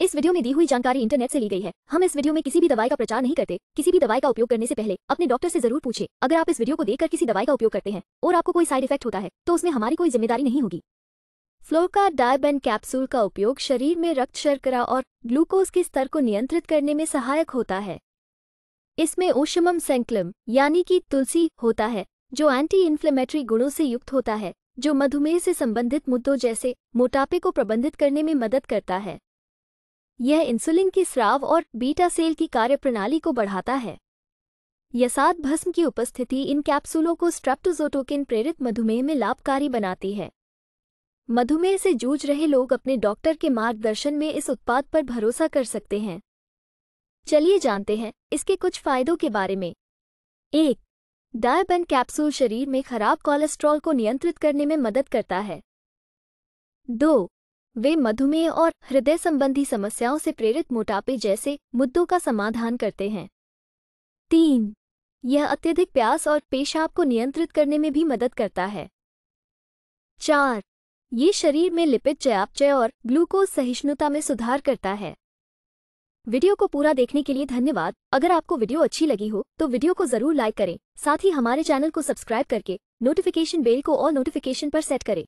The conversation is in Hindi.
इस वीडियो में दी हुई जानकारी इंटरनेट से ली गई है हम इस वीडियो में किसी भी दवाई का प्रचार नहीं करते किसी भी दवाई का उपयोग करने से पहले अपने डॉक्टर से जरूर पूछे अगर आप इस वीडियो को देखकर किसी दवाई का उपयोग करते हैं और आपको कोई साइड इफेक्ट होता है तो उसमें हमारी कोई जिम्मेदारी नहीं होगी फ्लोका डायबन कैप्सूल का उपयोग शरीर में रक्त शर्करा और ग्लूकोज के स्तर को नियंत्रित करने में सहायक होता है इसमें ओशमम सेंक्लम यानी कि तुलसी होता है जो एंटी इन्फ्लेमेटरी गुणों से युक्त होता है जो मधुमेह से संबंधित मुद्दों जैसे मोटापे को प्रबंधित करने में मदद करता है यह इंसुलिन की स्राव और बीटा सेल की कार्यप्रणाली को बढ़ाता है यसाद भस्म की उपस्थिति इन कैप्सूलों को स्ट्रेप्टोजोटोकिन प्रेरित मधुमेह में लाभकारी बनाती है मधुमेह से जूझ रहे लोग अपने डॉक्टर के मार्गदर्शन में इस उत्पाद पर भरोसा कर सकते हैं चलिए जानते हैं इसके कुछ फायदों के बारे में एक डायबन कैप्सूल शरीर में खराब कोलेस्ट्रॉल को नियंत्रित करने में मदद करता है दो वे मधुमेह और हृदय संबंधी समस्याओं से प्रेरित मोटापे जैसे मुद्दों का समाधान करते हैं तीन यह अत्यधिक प्यास और पेशाब को नियंत्रित करने में भी मदद करता है चार ये शरीर में लिपिड चयापचय और ग्लूकोज सहिष्णुता में सुधार करता है वीडियो को पूरा देखने के लिए धन्यवाद अगर आपको वीडियो अच्छी लगी हो तो वीडियो को जरूर लाइक करें साथ ही हमारे चैनल को सब्सक्राइब करके नोटिफिकेशन बेल को और नोटिफिकेशन पर सेट करें